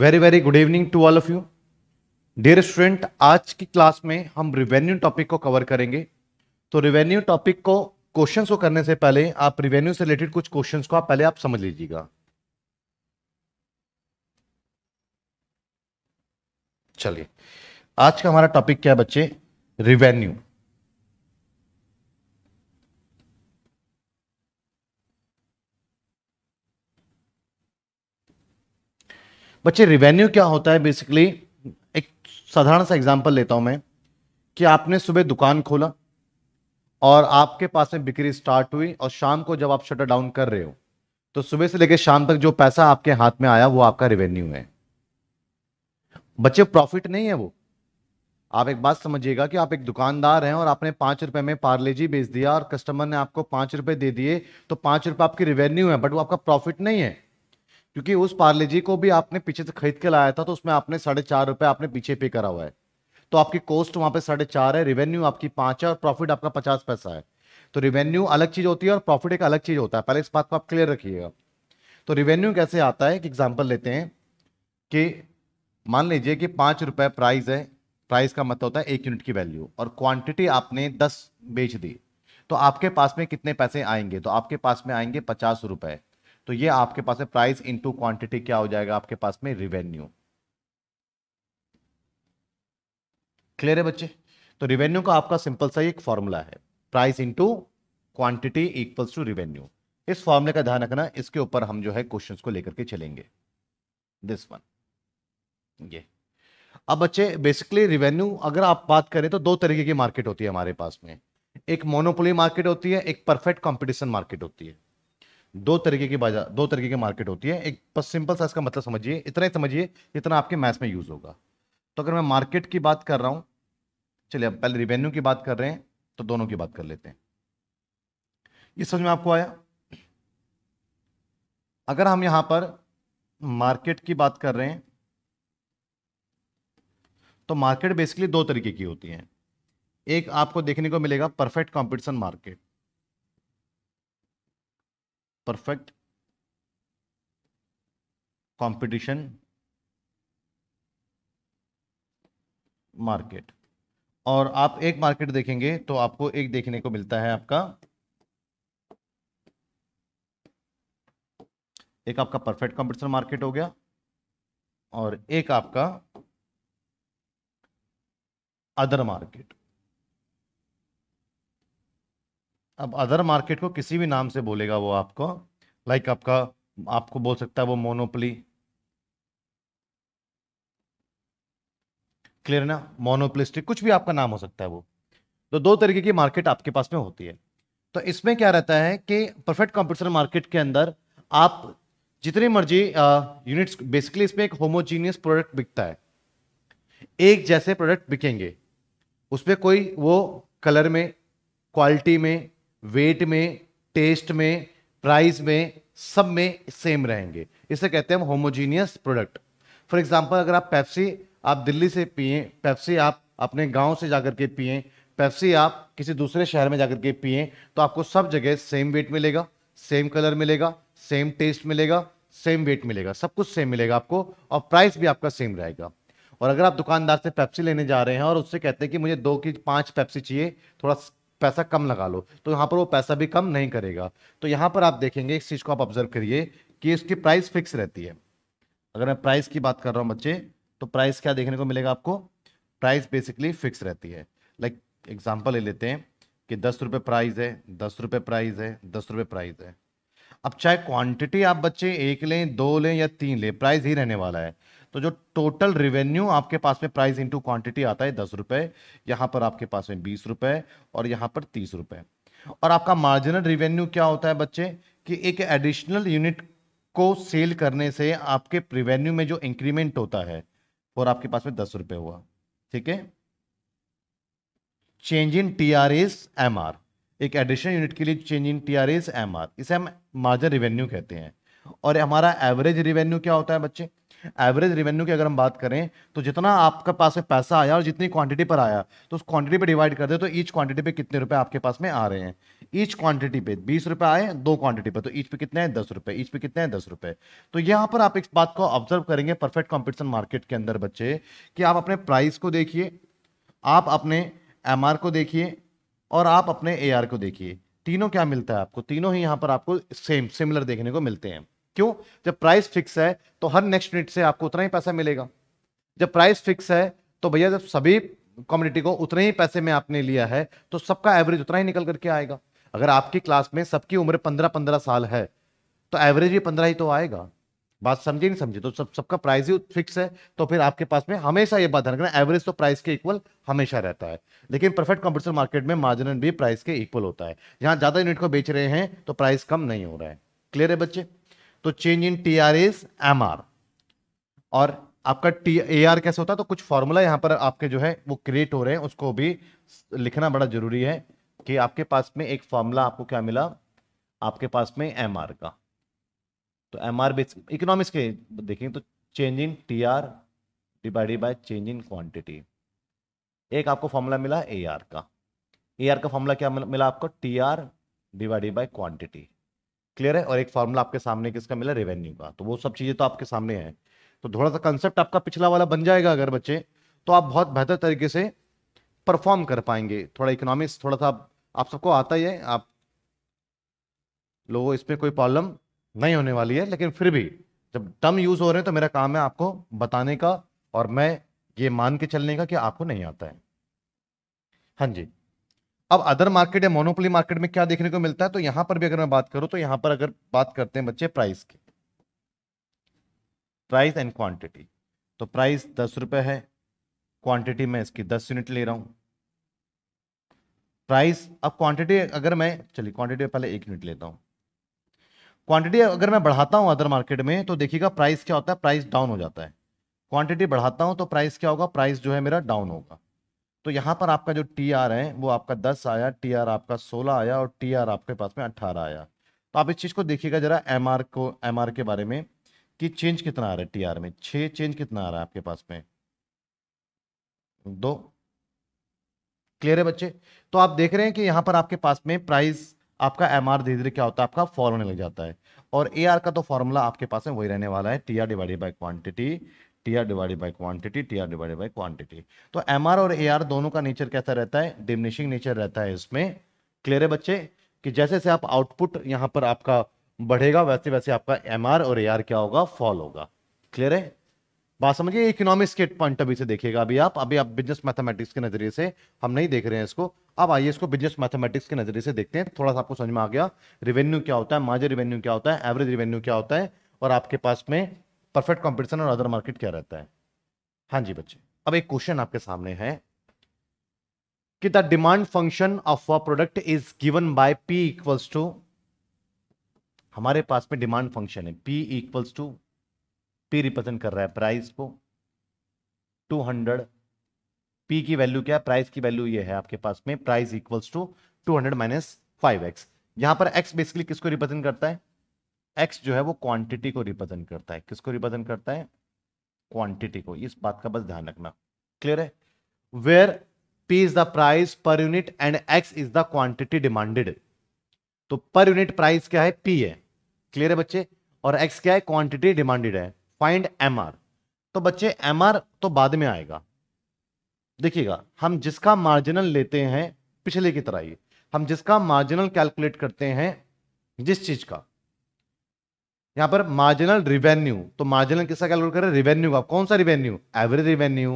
Very very good evening to all of you dear student आज की class में हम रिवेन्यू टॉपिक को कवर करेंगे तो रिवेन्यू टॉपिक को क्वेश्चन को करने से पहले आप रिवेन्यू से रिलेटेड कुछ क्वेश्चन को आप पहले आप समझ लीजिएगा चलिए आज का हमारा टॉपिक क्या है बच्चे रिवेन्यू बच्चे रिवेन्यू क्या होता है बेसिकली एक साधारण सा एग्जाम्पल लेता हूं मैं कि आपने सुबह दुकान खोला और आपके पास में बिक्री स्टार्ट हुई और शाम को जब आप शटर डाउन कर रहे हो तो सुबह से लेकर शाम तक जो पैसा आपके हाथ में आया वो आपका रिवेन्यू है बच्चे प्रॉफिट नहीं है वो आप एक बात समझिएगा कि आप एक दुकानदार हैं और आपने पांच रुपए में पार्ले जी बेच दिया और कस्टमर ने आपको पांच रुपए दे दिए तो पांच रुपए आपकी रिवेन्यू है बट वो आपका प्रॉफिट नहीं है क्योंकि उस पार्ले जी को भी आपने पीछे से खरीद के लाया था तो उसमें आपने साढ़े चार रुपए आपने पीछे पे करा हुआ है तो आपकी कॉस्ट वहाँ पे साढ़े चार है रेवेन्यू आपकी पाँच है और प्रॉफिट आपका पचास पैसा है तो रेवेन्यू अलग चीज़ होती है और प्रॉफिट एक अलग चीज़ होता है पहले इस बात को आप क्लियर रखिएगा तो रिवेन्यू कैसे आता है एक एग्जाम्पल लेते हैं कि मान लीजिए कि पाँच रुपए प्राइस है प्राइस का मतलब होता है एक यूनिट की वैल्यू और क्वांटिटी आपने दस बेच दी तो आपके पास में कितने पैसे आएंगे तो आपके पास में आएंगे पचास रुपए तो ये आपके पास है प्राइस इंटू क्वांटिटी क्या हो जाएगा आपके पास में रिवेन्यू क्लियर है बच्चे तो रिवेन्यू का आपका सिंपल सा एक फॉर्मूला है price into quantity equals to revenue इस फॉर्मूले का ध्यान रखना इसके ऊपर हम जो है क्वेश्चन को लेकर के चलेंगे दिस वन ये अब बच्चे बेसिकली रिवेन्यू अगर आप बात करें तो दो तरीके की मार्केट होती है हमारे पास में एक मोनोपोली मार्केट होती है एक परफेक्ट कंपटीशन मार्केट होती है दो तरीके की बाजार दो तरीके की मार्केट होती है एक बस सिंपल सा इसका मतलब समझिए इतना ही समझिए इतना आपके मैथ्स में यूज़ होगा तो अगर मैं मार्केट की बात कर रहा हूं चलिए अब पहले रिवेन्यू की बात कर रहे हैं तो दोनों की बात कर लेते हैं ये समझ में आपको आया अगर हम यहां पर मार्केट की बात कर रहे हैं तो मार्केट बेसिकली दो तरीके की होती है एक आपको देखने को मिलेगा perfect competition market perfect competition market और आप एक मार्केट देखेंगे तो आपको एक देखने को मिलता है आपका एक आपका परफेक्ट कंपटीशन मार्केट हो गया और एक आपका अदर मार्केट अब अदर मार्केट को किसी भी नाम से बोलेगा वो आपको लाइक like आपका आपको बोल सकता है वो मोनोपली क्लियर ना मोनोपलिस्टिक कुछ भी आपका नाम हो सकता है वो तो दो तरीके की मार्केट आपके पास में होती है तो इसमें क्या रहता है कि परफेक्ट कंप्यूटर मार्केट के अंदर आप जितनी मर्जी यूनिट्स बेसिकली इसमें एक होमोजीनियस प्रोडक्ट बिकता है एक जैसे प्रोडक्ट बिकेंगे उसमें कोई वो कलर में क्वालिटी में वेट में टेस्ट में प्राइस में सब में सेम रहेंगे इसे कहते हैं हम होमोजीनियस प्रोडक्ट फॉर एग्जांपल अगर आप पेप्सी आप दिल्ली से पिए पेप्सी आप अपने गांव से जाकर के पिए पेप्सी आप किसी दूसरे शहर में जाकर के पिए तो आपको सब जगह सेम वेट मिलेगा सेम कलर मिलेगा सेम टेस्ट मिलेगा सेम वेट मिलेगा सब कुछ सेम मिलेगा आपको और प्राइस भी आपका सेम रहेगा और अगर आप दुकानदार से पेप्सी लेने जा रहे हैं और उससे कहते हैं कि मुझे दो की पाँच पेप्सी चाहिए थोड़ा पैसा कम लगा लो तो यहाँ पर वो पैसा भी कम नहीं करेगा तो यहाँ पर आप देखेंगे इस चीज़ को आप ऑब्जर्व करिए कि इसकी प्राइस फिक्स रहती है अगर मैं प्राइस की बात कर रहा हूँ बच्चे तो प्राइस क्या देखने को मिलेगा आपको प्राइस बेसिकली फिक्स रहती है लाइक like, एग्जाम्पल ले लेते हैं कि दस रुपये प्राइज है दस रुपये प्राइज है दस रुपये प्राइज है अब चाहे क्वांटिटी आप बच्चे एक लें दो लें या तीन लें प्राइस ही रहने वाला है तो जो टोटल रिवेन्यू आपके पास में प्राइस इंटू क्वांटिटी आता है दस रुपए यहां पर आपके पास में बीस रुपए और यहां पर तीस रुपए और आपका मार्जिनल रिवेन्यू क्या होता है बच्चे कि एक एडिशनल यूनिट को सेल करने से आपके रिवेन्यू में जो इंक्रीमेंट होता है और आपके पास में दस रुपए हुआ ठीक है change in T R is M R एक एडिशनल यूनिट के लिए change in T R is M R इसे हम मार्जिन रिवेन्यू कहते हैं और हमारा एवरेज रिवेन्यू क्या होता है बच्चे एवरेज रेवेन्यू की अगर हम बात करें तो जितना आपके पास में पैसा आया और जितनी क्वांटिटी पर आया तो उस क्वांटिटी पे डिवाइड कर दे तो ईच क्वांटिटी पे कितने रुपए आपके पास में आ रहे हैं ईच क्वांटिटी पे बीस रुपए आए दो क्वांटिटी पे तो ईच पे कितने हैं दस रुपए ईच पे कितने हैं दस रुपए तो यहाँ पर आप इस बात को ऑब्जर्व करेंगे परफेक्ट कॉम्पिटिशन मार्केट के अंदर बच्चे कि आप अपने प्राइस को देखिए आप अपने एम को देखिए और आप अपने ए को देखिए तीनों क्या मिलता है आपको तीनों ही यहाँ पर आपको सेम सिमिलर देखने को मिलते हैं क्यों जब प्राइस फिक्स है तो हर नेक्स्ट यूनिट से आपको उतना ही पैसा मिलेगा जब प्राइस फिक्स है तो भैया जब सभी कम्युनिटी को उतने ही पैसे में आपने लिया है तो सबका एवरेज उतना ही निकल करके आएगा अगर आपकी क्लास में सबकी उम्र पंद्रह पंद्रह साल है तो एवरेज भी पंद्रह ही तो आएगा बात समझे नहीं समझे तो सब सबका प्राइस ही फिक्स है तो फिर आपके पास में हमेशा ये बात ध्यान रखना एवरेज तो प्राइस के इक्वल हमेशा रहता है लेकिन परफेक्ट कॉम्पिटिशन मार्केट में मार्जिन भी प्राइस के इक्वल होता है यहाँ ज़्यादा यूनिट को बेच रहे हैं तो प्राइस कम नहीं हो रहा है क्लियर है बच्चे तो change in T R is M R और आपका टी ए आर कैसे होता है तो कुछ फॉर्मूला यहां पर आपके जो है वो क्रिएट हो रहे हैं उसको भी लिखना बड़ा जरूरी है कि आपके पास में एक फॉर्मूला आपको क्या मिला आपके पास में एम आर का तो एम आर बेस इकोनॉमिक्स के देखेंगे तो change in T R divided by change in quantity एक आपको फॉर्मूला मिला ए आर का ए आर का फॉर्मूला क्या मिला आपको T R divided by quantity clear है और एक फॉर्मूला आपके सामने किसका मिला रेवेन्यू का तो वो सब चीजें तो आपके सामने है तो थोड़ा सा कंसेप्ट आपका पिछला वाला बन जाएगा अगर बच्चे तो आप बहुत बेहतर तरीके से परफॉर्म कर पाएंगे थोड़ा इकोनॉमिक्स थोड़ा सा आप, आप सबको आता ही है आप लोगों इसमें कोई प्रॉब्लम नहीं होने वाली है लेकिन फिर भी जब टर्म यूज हो रहे हैं तो मेरा काम है आपको बताने का और मैं ये मान के चलने का कि आपको नहीं आता है हाँ जी अब अदर मार्केट या मोनोपोली मार्केट में क्या देखने को मिलता है तो यहां पर भी अगर मैं बात करूं तो यहां पर अगर बात करते हैं बच्चे प्राइस की प्राइस एंड क्वांटिटी तो प्राइस दस रुपए है क्वांटिटी में इसकी दस यूनिट ले रहा हूं प्राइस अब क्वांटिटी अगर मैं चलिए क्वांटिटी पहले एक यूनिट लेता हूं क्वांटिटी अगर मैं बढ़ाता हूं अदर मार्केट में तो देखिएगा प्राइस क्या होता है प्राइस डाउन हो जाता है क्वांटिटी बढ़ाता हूं तो प्राइस क्या होगा प्राइस जो है मेरा डाउन होगा तो यहाँ पर आपका जो टी आर है वो आपका दस आया टी आर आपका सोलह आया और टी आर आपके पास में अट्ठारह आया तो आप इस चीज़ को देखिएगा जरा एम आर को एम आर के बारे में कि चेंज कितना आ रहा है टी आर में छः चेंज कितना आ रहा है आपके पास में दो क्लियर है बच्चे तो आप देख रहे हैं कि यहाँ पर आपके पास में प्राइस आपका एम आर धीरे धीरे क्या होता है आपका फॉल होने लग जाता है और ए आर का तो फॉर्मूला आपके पास में वही रहने वाला है T R divided by quantity T R divided by quantity T R divided by quantity तो एम आर और ए आर दोनों का नेचर कैसा रहता है डिमिनिशिंग नेचर रहता है इसमें क्लियर है बच्चे कि जैसे जैसे आप आउटपुट यहाँ पर आपका बढ़ेगा वैसे वैसे आपका एम आर और ए आर क्या होगा फॉल होगा क्लियर है बात समझिए इकोनॉमिक्स के पॉइंट अभी से देखिएगा अभी आप अभी आप बिजनेस मैथमेटिक्स के नजरिए से हम नहीं देख रहे हैं इसको अब आइए इसको बिजनेस मैथमेटिक्स के नजरिए से देखते हैं थोड़ा सा आपको समझ में आ गया रिवेन्यू क्या होता है माजर रिवेन्यू क्या होता है एवरेज रिवेन्यू क्या होता है और आपके पास में परफेक्ट कंपटीशन और अदर मार्केट क्या रहता है हाँ जी बच्चे अब एक क्वेश्चन आपके सामने है कि the demand function of a product is given by p equals to हमारे पास में डिमांड फंक्शन है p equals to p represent कर रहा है प्राइस को 200 पी की वैल्यू क्या है प्राइस की वैल्यू ये है आपके पास में price equals to 200 minus five x यहां पर एक्स बेसिकली किसको रिप्रेजेंट करता है एक्स जो है वो क्वांटिटी को रिप्रेजेंट करता है किसको रिप्रेजेंट करता है क्वांटिटी को इस बात का बस ध्यान रखना क्लियर है where p is the price per unit and x is the quantity demanded तो पर यूनिट प्राइस क्या है पी है क्लियर है बच्चे और एक्स क्या है क्वांटिटी डिमांडेड है फाइंड एम आर तो बच्चे एम आर तो बाद में आएगा देखिएगा हम जिसका मार्जिनल लेते हैं पिछले की तरह ही हम जिसका मार्जिनल कैलकुलेट करते हैं जिस चीज का यहां पर मार्जिनल रिवेन्यू तो मार्जिनल किसका कैलकुलेट करें रिवेन्यू का कौन सा revenue average revenue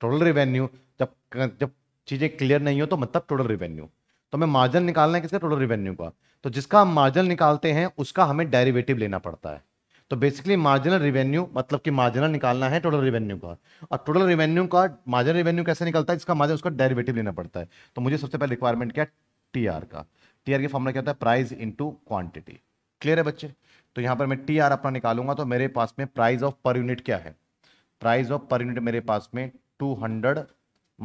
total revenue जब जब चीज़ें क्लियर नहीं हो तो मतलब टोटल रिवेन्यू तो हमें मार्जिन निकालना है किसका टोटल रिवेन्यू का तो जिसका हम मार्जिन निकालते हैं उसका हमें डेरिवेटिव लेना पड़ता है तो बेसिकली मार्जिनल रिवेन्यू मतलब कि मार्जिनल निकालना है टोटल रिवेन्यू का और टोटल रिवेन्यू का मार्जिनल रिवेन्यू कैसे निकलता है जिसका मार्जिन उसका डेरिवेटिव लेना पड़ता है तो मुझे सबसे पहले रिक्वायरमेंट क्या टी आर का टी आर की फॉर्मूला क्या होता है प्राइस इंटू क्वांटिटी क्लियर है बच्चे तो यहाँ पर मैं टी आर अपना निकालूंगा तो मेरे पास में प्राइस ऑफ पर यूनिट क्या है प्राइस ऑफ पर यूनिट मेरे पास में two hundred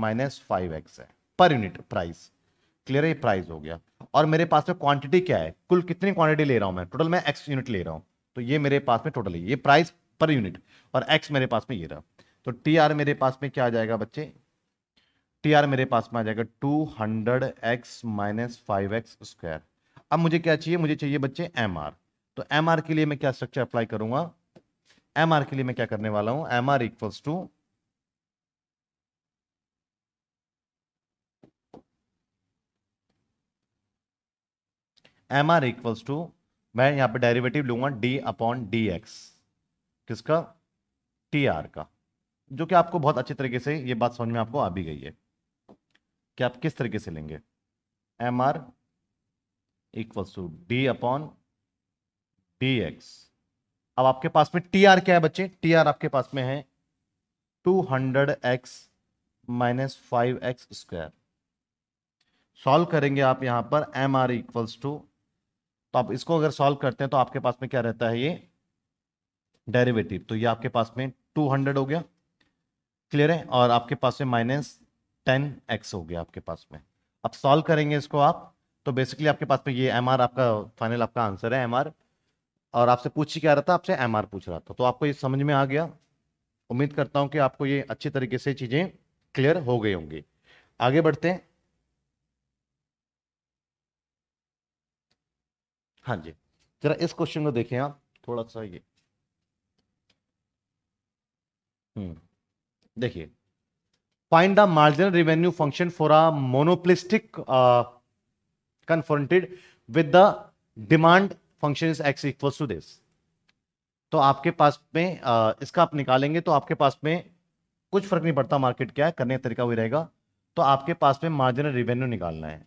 minus five x है पर यूनिट प्राइस क्लियर है प्राइस हो गया और मेरे पास में क्वांटिटी क्या है कुल कितनी क्वांटिटी ले रहा हूँ मैं टोटल मैं एक्स यूनिट ले रहा हूँ तो ये मेरे पास में टोटल है ये प्राइस पर यूनिट और एक्स मेरे पास में ये रहा तो टी आर मेरे पास में क्या आ जाएगा बच्चे टी आर मेरे पास में आ जाएगा two hundred x minus five x square अब मुझे क्या चाहिए मुझे चाहिए बच्चे एम आर तो एम के लिए मैं क्या स्ट्रक्चर अप्लाई करूंगा एम आर के लिए मैं क्या करने वाला हूं M R equals to M R equals to मैं यहां पे डेरिवेटिव लूंगा डी अपॉन डी एक्स किसका टी आर का जो कि आपको बहुत अच्छे तरीके से ये बात समझ में आपको आ भी गई है कि आप किस तरीके से लेंगे M R equals to d upon d x अब आपके पास में टी आर क्या है बच्चे टी आर आपके पास में है two hundred x minus five x square solve करेंगे आप यहां पर एम आर इक्वल्स टू तो आप इसको अगर सॉल्व करते हैं तो आपके पास में क्या रहता है ये डेरिवेटिव तो ये आपके पास में टू हंड्रेड हो गया क्लियर है और आपके पास में माइनस टेन एक्स हो गया आपके पास में अब सॉल्व करेंगे इसको आप तो बेसिकली आपके पास में ये एम आपका फाइनल आपका आंसर है एम और आपसे पूछ क्या रहा था आपसे एम पूछ रहा था तो आपको ये समझ में आ गया उम्मीद करता हूँ कि आपको ये अच्छे तरीके से चीज़ें क्लियर हो गई होंगी आगे बढ़ते हैं हाँ जी जरा इस क्वेश्चन को देखें आप थोड़ा सा ये हम्म। देखिए find the marginal revenue function for a monopolistic confronted with the demand function is x equals to this तो आपके पास में आ, इसका आप निकालेंगे तो आपके पास में कुछ फर्क नहीं पड़ता मार्केट क्या है करने का तरीका वही रहेगा तो आपके पास में मार्जिनल रिवेन्यू निकालना है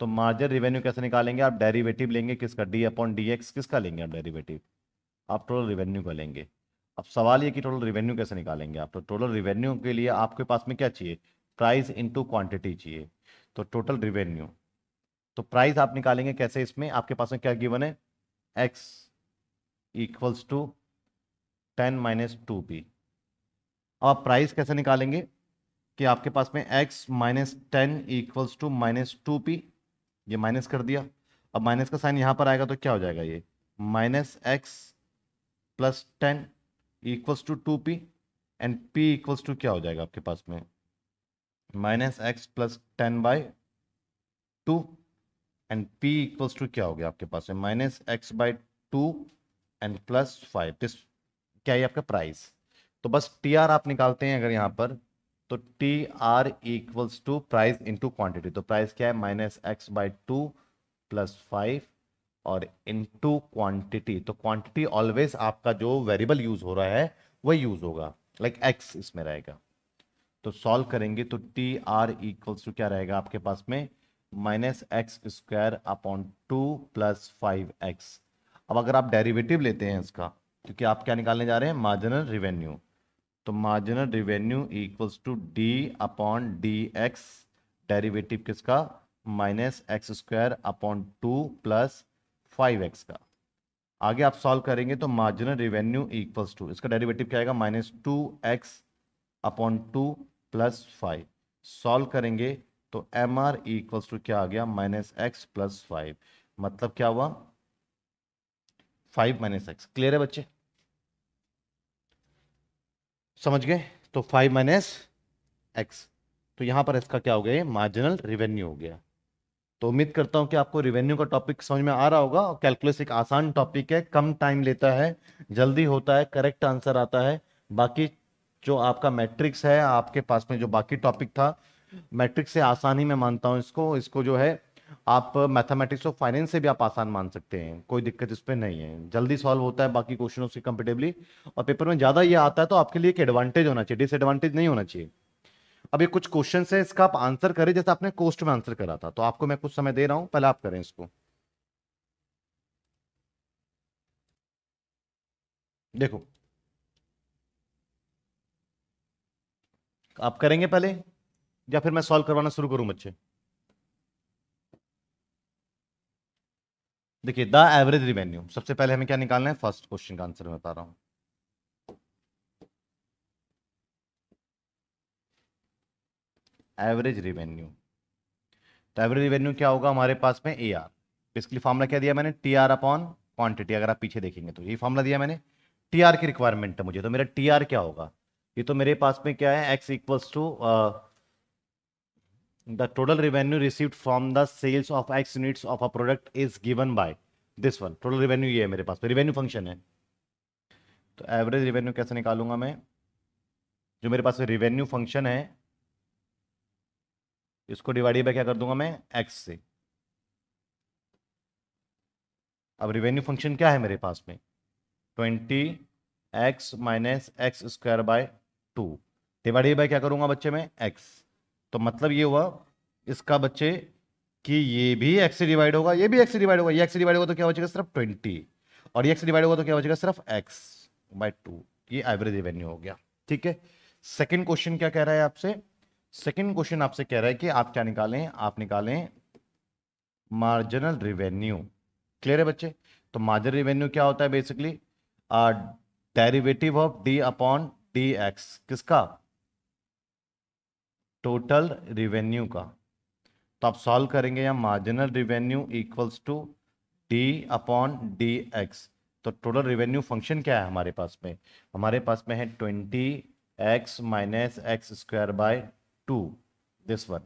तो मार्जिनल रिवेन्यू कैसे निकालेंगे आप डेरिवेटिव लेंगे किसका डी अपॉन डी एक्स किसका लेंगे आप डेरिवेटिव आप टोटल रिवेन्यू का लेंगे अब सवाल ये कि टोटल रिवेन्यू कैसे निकालेंगे आप तो टोटल रिवेन्यू के लिए आपके पास में क्या चाहिए प्राइस इंटू क्वांटिटी चाहिए तो टोटल रिवेन्यू तो प्राइस आप निकालेंगे कैसे इसमें आपके पास में क्या गिवन है x equals to ten minus two p अब आप प्राइस कैसे निकालेंगे कि आपके पास में x minus ten equals to minus two p ये माइनस कर दिया अब माइनस का साइन यहां पर आएगा तो क्या हो जाएगा ये minus x plus ten equals to two p and p equals to क्या हो जाएगा आपके पास में minus x plus ten by two and p equals to क्या हो गया आपके पास है minus x by two and plus five this क्या है आपका प्राइस तो बस टी आर आप निकालते हैं अगर यहाँ पर तो T R equals to price into quantity तो प्राइस क्या है minus x by two plus five और इंटू क्वान्टिटी तो क्वान्टिटी ऑलवेज आपका जो वेरिएबल यूज हो रहा है वह यूज होगा लाइक like एक्स इसमें रहेगा तो सॉल्व करेंगे तो टी आर इक्वल्स टू क्या रहेगा आपके पास में minus x square upon two plus five x अब अगर आप डेरिवेटिव लेते हैं इसका क्योंकि आप क्या निकालने जा रहे हैं मार्जिनल रिवेन्यू तो marginal revenue equals to d upon d x derivative किसका minus x square upon two plus five x का आगे आप सॉल्व करेंगे तो मार्जिनल रिवेन्यू इक्वल्स टू इसका डेरिवेटिव क्या आएगा minus two x upon two plus five solve करेंगे तो एम आर इक्वल्स टू क्या आ गया माइनस एक्स प्लस फाइव मतलब क्या हुआ फाइव माइनस एक्स क्लियर है बच्चे समझ गए तो फाइव माइनस एक्स तो यहां पर इसका क्या हो गया मार्जिनल रिवेन्यू हो गया तो उम्मीद करता हूं कि आपको रिवेन्यू का टॉपिक समझ में आ रहा होगा और कैलकुलस एक आसान टॉपिक है कम टाइम लेता है जल्दी होता है करेक्ट आंसर आता है बाकी जो आपका मैट्रिक्स है आपके पास में जो बाकी टॉपिक था मैट्रिक्स से आसानी में मानता हूँ इसको इसको जो है आप मैथमेटिक्स और फाइनेंस से भी आप आसान मान सकते हैं कोई दिक्कत इस पर नहीं है जल्दी सॉल्व होता है बाकी क्वेश्चनों से कंफर्टेबली और पेपर में ज़्यादा ये आता है तो आपके लिए एक एडवांटेज होना चाहिए डिसएडवांटेज नहीं होना चाहिए अब ये कुछ क्वेश्चन है इसका आप आंसर करें जैसे आपने कोस्ट में आंसर करा था तो आपको मैं कुछ समय दे रहा हूँ पहले आप करें इसको देखो आप करेंगे पहले या फिर मैं सॉल्व करवाना शुरू करूं बच्चे देखिए द एवरेज रिवेन्यू सबसे पहले हमें क्या निकालना है फर्स्ट क्वेश्चन का आंसर बता रहा हूं एवरेज रिवेन्यू तो एवरेज रिवेन्यू क्या होगा हमारे पास में ए आर बेसिकली फॉर्मला क्या दिया मैंने टी आर अपॉन क्वांटिटी अगर आप पीछे देखेंगे तो ये फॉर्मला दिया मैंने टी आर की रिक्वायरमेंट है मुझे तो मेरा टी आर क्या होगा ये तो मेरे पास में क्या है x equals to the total revenue receive from the sales of x unit of a product is given by this one total revenue ये है मेरे पास रिवेन्यू तो फंक्शन है तो एवरेज रिवेन्यू कैसे निकालूंगा मैं जो मेरे पास रिवेन्यू फंक्शन है इसको डिवाइड बाय क्या कर दूंगा मैं एक्स से अब रिवेन्यू फंक्शन क्या है मेरे पास में twenty x minus x square by two divide by क्या करूंगा बच्चे में एक्स तो मतलब ये हुआ इसका बच्चे कि ये भी एक्स से डिवाइड होगा ये भी एक्स से डिवाइड होगा ये एक्स से डिवाइड होगा तो क्या बचेगा सिर्फ ट्वेंटी और ये एक्स डिवाइड होगा तो क्या बचेगा सिर्फ एक्स बाई टू ये एवरेज रेवेन्यू हो गया ठीक है सेकेंड क्वेश्चन क्या कह रहा है आपसे सेकेंड क्वेश्चन आपसे कह रहा है कि आप क्या निकालें आप निकालें मार्जिनल रिवेन्यू क्लियर है बच्चे तो मार्जिनल रिवेन्यू क्या होता है basically derivative of d upon d x किसका टोटल रिवेन्यू का तो आप सॉल्व करेंगे या marginal revenue equals to d upon d x तो टोटल रिवेन्यू फंक्शन क्या है हमारे पास में हमारे पास में है twenty x minus x square by two this one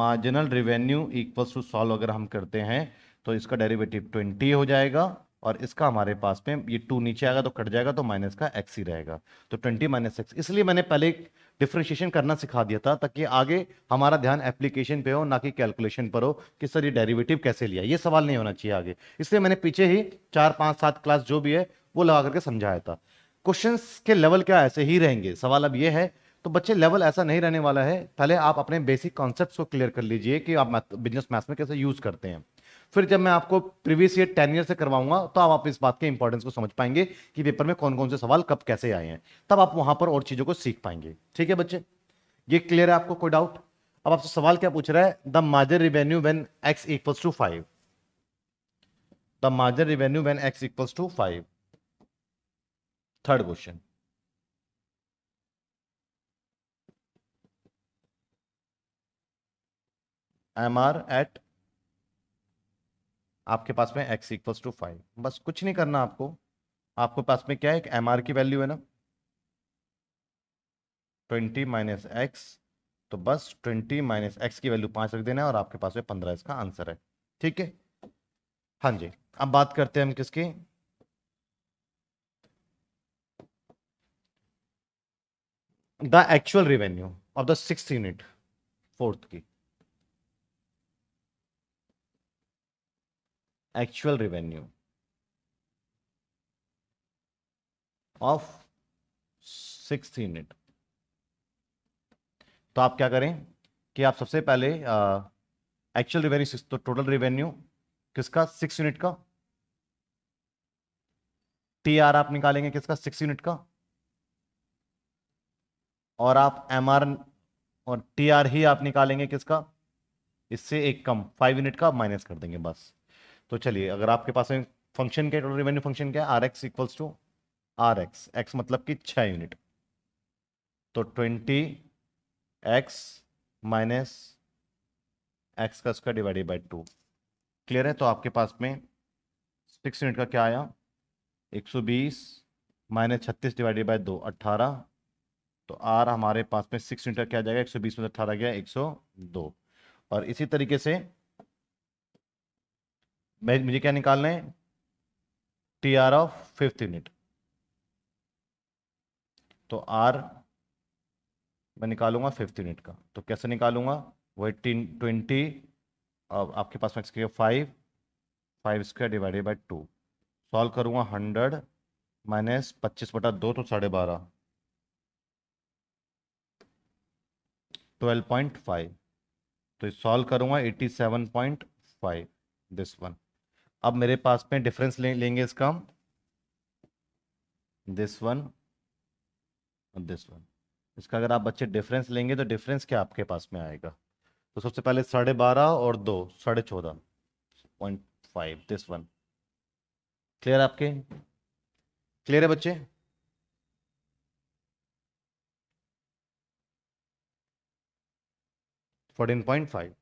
marginal revenue equals to solve अगर हम करते हैं तो इसका डेरिवेटिव ट्वेंटी हो जाएगा और इसका हमारे पास में ये टू नीचे आएगा तो कट जाएगा तो माइनस का एक्स ही रहेगा तो ट्वेंटी माइनस एक्स इसलिए मैंने पहले डिफ्रेंशिएशन करना सिखा दिया था ताकि आगे हमारा ध्यान एप्लीकेशन पे हो ना कि कैलकुलेशन पर हो कि सर ये डेरिवेटिव कैसे लिया ये सवाल नहीं होना चाहिए आगे इसलिए मैंने पीछे ही चार पाँच सात क्लास जो भी है वो लगा करके समझाया था क्वेश्चन के लेवल क्या ऐसे ही रहेंगे सवाल अब ये है तो बच्चे लेवल ऐसा नहीं रहने वाला है पहले आप अपने बेसिक कॉन्सेप्ट को क्लियर कर लीजिए कि आप बिजनेस मैथ्स में कैसे यूज़ करते हैं फिर जब मैं आपको प्रीवियस ईयर टेन ईयर से करवाऊंगा तो आप इस बात के इंपॉर्टेंस को समझ पाएंगे कि पेपर में कौन कौन से सवाल कब कैसे आए हैं तब आप वहां पर और चीजों को सीख पाएंगे ठीक है बच्चे ये क्लियर है आपको कोई डाउट अब आपसे सवाल क्या पूछ रहा है the marginal revenue when x equals to five the marginal revenue when x equals to five third question M R at आपके पास में x इक्वल्स टू फाइव बस कुछ नहीं करना आपको आपके पास में क्या है एक एम आर की वैल्यू है ना ट्वेंटी माइनस एक्स तो बस ट्वेंटी माइनस एक्स की वैल्यू पाँच रख देना है और आपके पास में पंद्रह इसका आंसर है ठीक है हाँ जी अब बात करते हैं हम किसकी the actual revenue of the six unit fourth की actual revenue of six unit तो आप क्या करें कि आप सबसे पहले एक्चुअल रिवेन्यू तो टोटल रिवेन्यू किसका सिक्स यूनिट का टी आर आप निकालेंगे किसका सिक्स यूनिट का और आप एम आर और टी आर ही आप निकालेंगे किसका इससे एक कम फाइव यूनिट का माइनस कर देंगे बस तो चलिए अगर आपके पास में फंक्शन क्या टोटल रेवेन्यू फंक्शन क्या है R x equals to R x x मतलब कि छः यूनिट तो ट्वेंटी एक्स माइनस एक्स का square divided by two clear है तो आपके पास में सिक्स यूनिट का क्या आया एक सौ बीस माइनस छत्तीस डिवाइडेड बाई दो अट्ठारह तो आर हमारे पास में सिक्स यूनिट का क्या जाएगा एक सौ बीस में अट्ठारह गया एक सौ दो और इसी तरीके से मैं मुझे क्या निकालना है T R of fifth unit तो आर मैं निकालूंगा फिफ्थ यूनिट का तो कैसे निकालूंगा वो एटीन ट्वेंटी अब आपके पास x five five square divided by two solve करूँगा हंड्रेड माइनस पच्चीस बटा दो तो साढ़े बारह ट्वेल्व पॉइंट फाइव तो सॉल्व करूंगा eighty seven point five this one अब मेरे पास में डिफरेंस ले, लेंगे इसका हम दिस वन और दिस वन इसका अगर आप बच्चे डिफरेंस लेंगे तो डिफरेंस क्या आपके पास में आएगा तो सबसे पहले साढ़े बारह और दो साढ़े चौदह point five this one clear आपके क्लियर है बच्चे फोर्टीन पॉइंट फाइव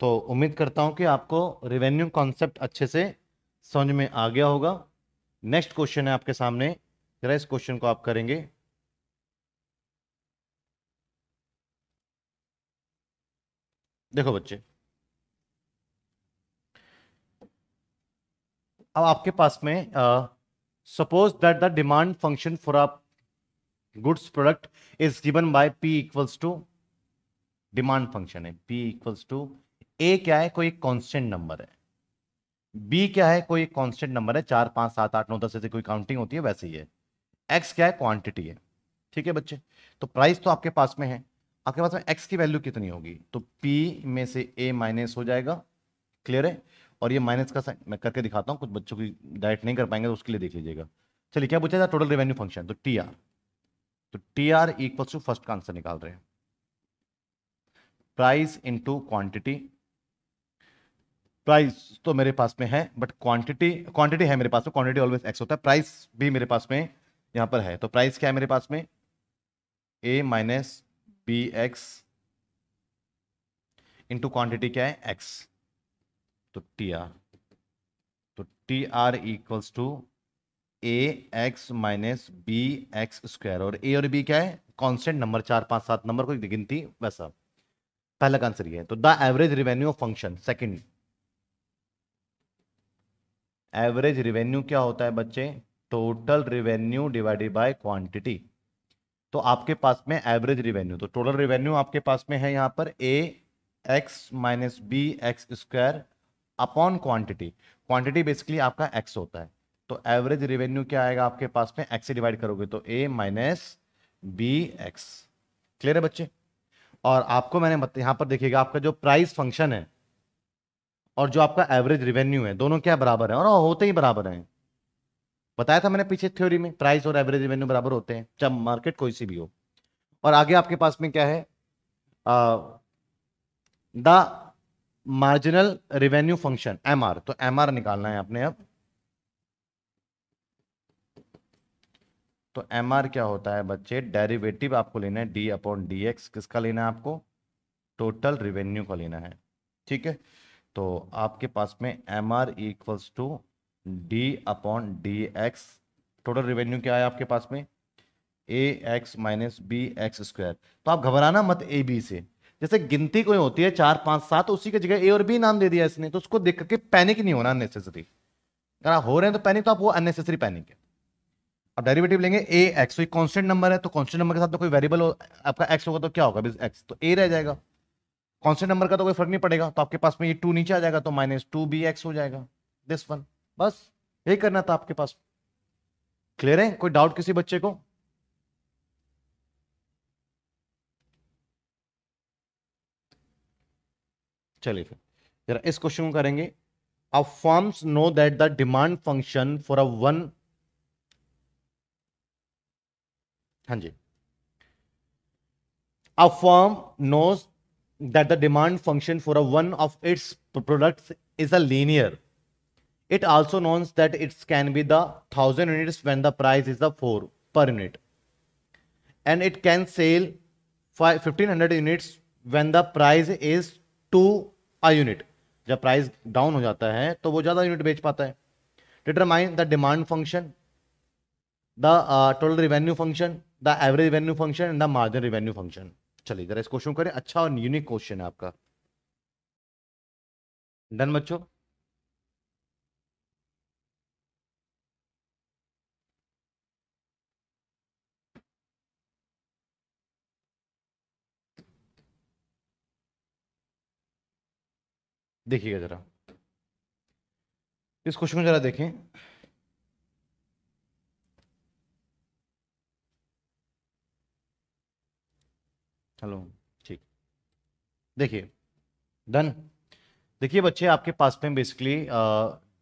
तो उम्मीद करता हूं कि आपको रिवेन्यू कॉन्सेप्ट अच्छे से समझ में आ गया होगा नेक्स्ट क्वेश्चन है आपके सामने जरा इस क्वेश्चन को आप करेंगे देखो बच्चे अब आपके पास में suppose that the demand function for आप goods product is given by p equals to demand function है पी इक्वल्स टू ए क्या है कोई कांस्टेंट नंबर है बी क्या है कोई कांस्टेंट नंबर है चार पांच सात आठ नौ दस जैसे कोई काउंटिंग होती है वैसे ही है एक्स क्या है क्वांटिटी है ठीक है बच्चे तो प्राइस तो आपके पास में है आपके पास में एक्स की वैल्यू कितनी होगी तो पी में से ए माइनस हो जाएगा क्लियर है और ये माइनस का साइन मैं करके दिखाता हूँ कुछ बच्चों की डायरेक्ट नहीं कर पाएंगे तो उसके लिए देख लीजिएगा चलिए क्या पूछा था टोटल रेवेन्यू फंक्शन तो टी आर तो T R equal to first का आंसर निकाल रहे हैं प्राइस इंटू क्वांटिटी प्राइस तो मेरे पास में है बट क्वांटिटी क्वांटिटी है मेरे पास में क्वांटिटी ऑलवेज एक्स होता है प्राइस भी मेरे पास में यहां पर है तो प्राइस क्या है मेरे पास में a minus b x into quantity क्या है एक्स तो टी आर तो T R equals to a x minus b x square और ए और बी क्या है कॉन्स्टेंट नंबर चार पांच सात नंबर को गिनती वैसा पहला आंसर ये है तो the average revenue of function second average revenue क्या होता है बच्चे total revenue divided by quantity तो आपके पास में एवरेज रिवेन्यू तो टोटल रिवेन्यू आपके पास में है यहाँ पर a x minus b x square upon quantity quantity basically आपका एक्स होता है तो एवरेज रिवेन्यू क्या आएगा आपके पास में एक्स से डिवाइड करोगे तो a minus b x clear है बच्चे और आपको मैंने यहाँ पर देखिएगा आपका जो प्राइस फंक्शन है और जो आपका एवरेज रिवेन्यू है दोनों क्या बराबर है और हाँ, होते ही बराबर हैं बताया था मैंने पीछे थ्योरी में प्राइस और एवरेज रिवेन्यू बराबर होते हैं चाहे मार्केट कोई सी भी हो और आगे आपके पास में क्या है the marginal revenue function M तो एम निकालना है आपने अब तो एम आर क्या होता है बच्चे डेरिवेटिव आपको लेना है डी अपॉन डी एक्स किसका लेना है आपको टोटल रिवेन्यू का लेना है ठीक है तो आपके पास में M R equals to d upon d x total revenue क्या है आपके पास में a x minus b x square तो आप घबराना मत ए बी से जैसे गिनती कोई होती है चार पांच सात उसी की जगह ए और बी नाम दे दिया इसने तो उसको देख करके पैनिक नहीं होना अननेसेसरी अगर आप हो रहे हैं तो पैनिक तो आप वो अननेसेसरी पैनिक है अब डेरिवेटिव लेंगे ए एक्स कॉन्स्टेंट नंबर है तो कॉन्स्टेंट नंबर के साथ तो कोई वेरिएबल आपका एक्स होगा तो क्या होगा एक्स तो ए रह जाएगा कॉन्स्टेंट नंबर का तो कोई फर्क नहीं पड़ेगा तो आपके पास में ये टू नीचे आ जाएगा तो माइनस टू बी एक्स हो जाएगा दिस वन बस यही करना था आपके पास क्लियर है कोई डाउट किसी बच्चे को चलिए फिर जरा इस क्वेश्चन को करेंगे अब firms know that the demand function for a one हाँ जी a firm knows that the demand function for a one of its products is a linear. It also knows that it can be the 1000 units when the price is a 4 per unit. And it can sell 1500 units when the price is 2 a unit. jab price down ho jata hai to wo zyada unit bech pata hai determine the demand function the uh, total revenue function the average revenue function and the margin revenue function चलिए जरा इस question करें अच्छा और unique question है आपका done बच्चों देखिएगा जरा इस क्वेश्चन को जरा देखें हेलो ठीक देखिए डन देखिए बच्चे आपके पास में बेसिकली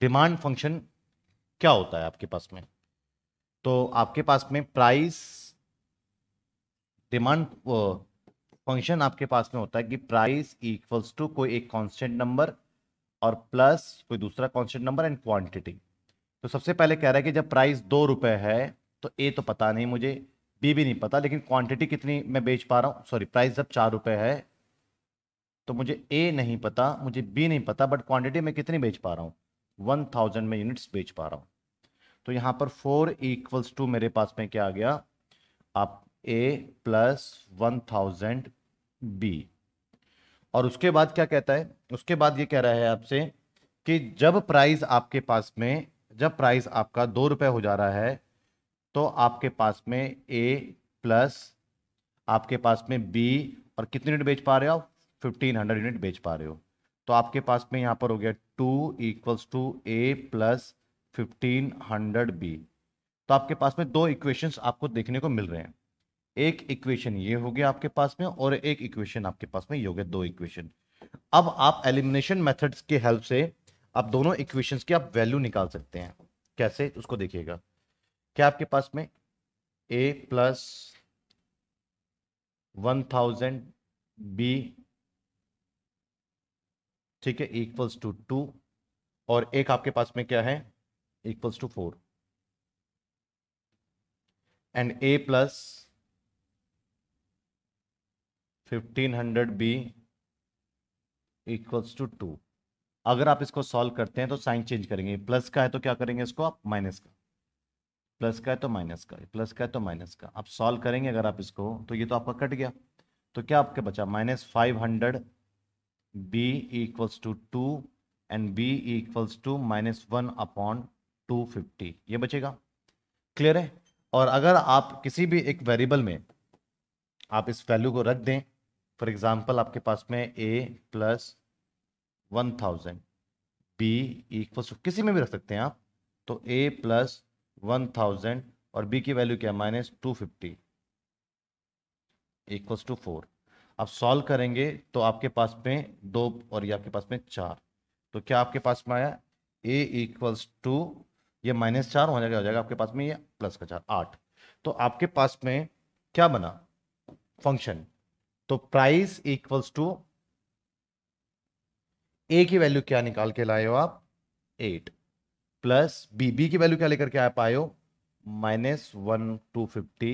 डिमांड फंक्शन क्या होता है आपके पास में तो आपके पास में प्राइस डिमांड फंक्शन आपके पास में होता है कि प्राइस इक्वल्स टू कोई एक कांस्टेंट नंबर और प्लस कोई दूसरा कांस्टेंट नंबर एंड क्वांटिटी तो सबसे पहले कह रहा है कि जब प्राइस दो रुपए है तो ए तो पता नहीं मुझे ये भी नहीं पता लेकिन क्वांटिटी कितनी मैं बेच पा रहा हूँ सॉरी प्राइस जब चार रुपये है तो मुझे ए नहीं पता मुझे बी नहीं पता बट क्वांटिटी मैं कितनी बेच पा रहा हूँ वन थाउजेंड में यूनिट्स बेच पा रहा हूँ तो यहाँ पर फोर इक्वल्स टू मेरे पास में क्या आ गया आप a plus one thousand b और उसके बाद क्या कहता है उसके बाद ये कह रहा है आपसे कि जब प्राइस आपके पास में जब प्राइस आपका दो रुपये हो जा रहा है तो आपके पास में ए प्लस आपके पास में बी और कितने यूनिट बेच पा रहे हो आप फिफ्टीन हंड्रेड यूनिट बेच पा रहे हो तो आपके पास में यहाँ पर हो गया two equals to a plus fifteen hundred b तो आपके पास में दो इक्वेशंस आपको देखने को मिल रहे हैं एक इक्वेशन ये हो गया आपके पास में और एक इक्वेशन आपके पास में ये हो गया दो इक्वेशन अब आप एलिमिनेशन मेथड्स के हेल्प से आप दोनों इक्वेशंस की आप वैल्यू निकाल सकते हैं कैसे उसको देखिएगा क्या आपके पास में a plus one thousand b ठीक है इक्वल्स टू टू और एक आपके पास में क्या है equals to four and a plus fifteen hundred b equals to two अगर आप इसको सॉल्व करते हैं तो साइन चेंज करेंगे प्लस का है तो क्या करेंगे इसको आप माइनस का प्लस का है तो माइनस का प्लस का है तो माइनस का आप सॉल्व करेंगे अगर आप इसको तो ये तो आपका कट गया तो क्या आपके बचा minus five hundred b equals to two and b equals to minus one upon two fifty ये बचेगा क्लियर है और अगर आप किसी भी एक वेरिएबल में आप इस वैल्यू को रख दें फॉर एग्जांपल आपके पास में a plus one thousand b equals to किसी में भी रख सकते हैं आप तो ए प्लस वन थाउजेंड और बी की वैल्यू क्या है minus two fifty equals to four आप सॉल्व करेंगे तो आपके पास में दो और ये आपके पास में चार तो क्या आपके पास में आया ए इक्वल्स टू ये माइनस चार हो जाएगा हो जाएगा आपके पास में ये प्लस का चार आठ तो आपके पास में क्या बना फंक्शन तो प्राइस इक्वल्स टू ए की वैल्यू क्या निकाल के लाए हो आप एट प्लस बी बी की वैल्यू क्या लेकर के आप आयो minus one two fifty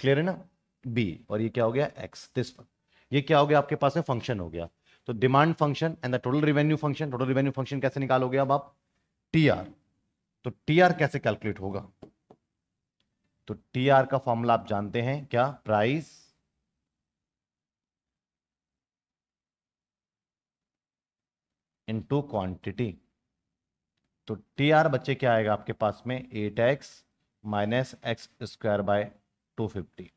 clear है ना बी और ये क्या हो गया एक्स दिस वन ये क्या हो गया आपके पास है फंक्शन हो गया तो demand function and the total revenue function total revenue function कैसे निकालोगे अब आप टी आर तो टी आर कैसे कैलकुलेट होगा तो टी आर का फॉर्मूला आप जानते हैं क्या प्राइस टू क्वान्टिटी तो टी आर बच्चे क्या आएगा आपके पास में eight x minus x square by two fifty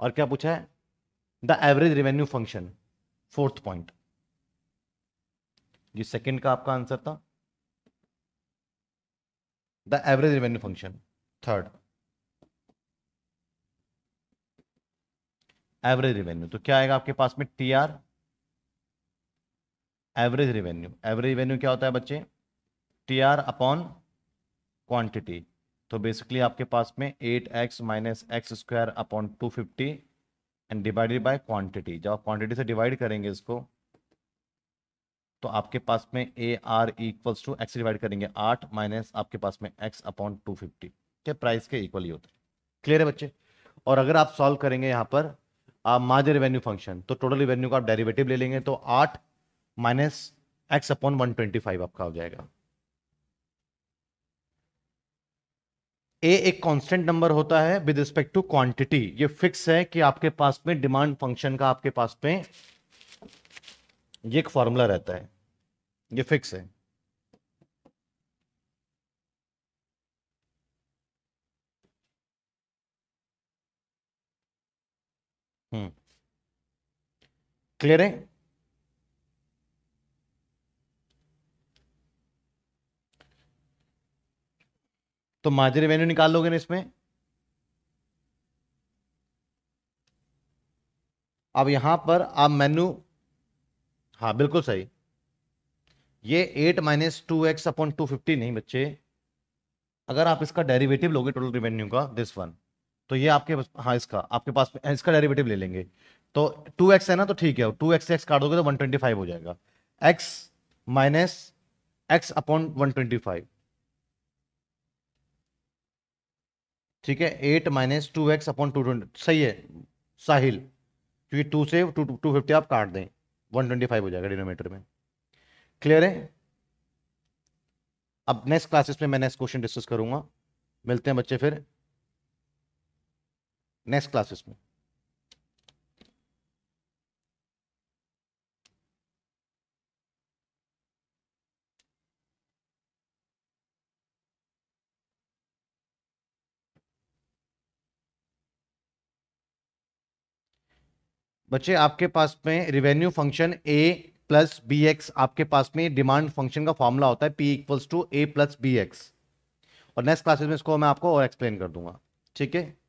और क्या पूछा है the average revenue function fourth point ये सेकंड का आपका आंसर था the average revenue function third average revenue तो क्या आएगा आपके पास में T R average revenue average revenue क्या होता है बच्चे टी आर अपॉन क्वान्टिटी तो बेसिकली आपके पास में eight x minus x square upon two fifty and divided by quantity जब आप क्वांटिटी से डिवाइड करेंगे इसको तो आपके पास में A R equals to x divide करेंगे आठ माइनस आपके पास में एक्स अपॉन टू फिफ्टी के प्राइस के इक्वल ही होते हैं क्लियर है बच्चे और अगर आप सॉल्व करेंगे यहाँ पर आप माजर रिवेन्यू फंक्शन तो टोटल रिवेन्यू का आप डेरिवेटिव ले लेंगे तो आठ minus x upon one twenty five आपका हो जाएगा ए एक कांस्टेंट नंबर होता है विद रिस्पेक्ट टू क्वांटिटी ये फिक्स है कि आपके पास में डिमांड फंक्शन का आपके पास में ये एक फॉर्मूला रहता है ये फिक्स है क्लियर हम्म। है तो मार्जिन रेवेन्यू निकाल लोगे ना इसमें अब यहां पर आप मेन्यू हाँ बिल्कुल सही ये eight minus two x upon two fifty नहीं बच्चे अगर आप इसका डेरिवेटिव लोगे टोटल रिवेन्यू का दिस वन तो ये आपके हाँ इसका आपके पास हाँ, इसका डेरिवेटिव ले लेंगे तो टू एक्स है ना तो ठीक है टू एक्स एक्स काट दोगे तो वन ट्वेंटी फाइव हो जाएगा x minus x upon one twenty five ठीक है eight minus two x upon two twenty सही है साहिल क्योंकि टू से टू टू फिफ्टी आप काट दें वन ट्वेंटी फाइव हो जाएगा डिनोमीटर में क्लियर है अब नेक्स्ट क्लासेस में मैं नेक्स्ट क्वेश्चन डिस्कस करूंगा मिलते हैं बच्चे फिर नेक्स्ट क्लासेस में बच्चे आपके पास में revenue function a plus b x आपके पास में डिमांड फंक्शन का फॉर्मूला होता है p equals to a plus b x और नेक्स्ट क्लासेस में इसको मैं आपको और एक्सप्लेन कर दूंगा ठीक है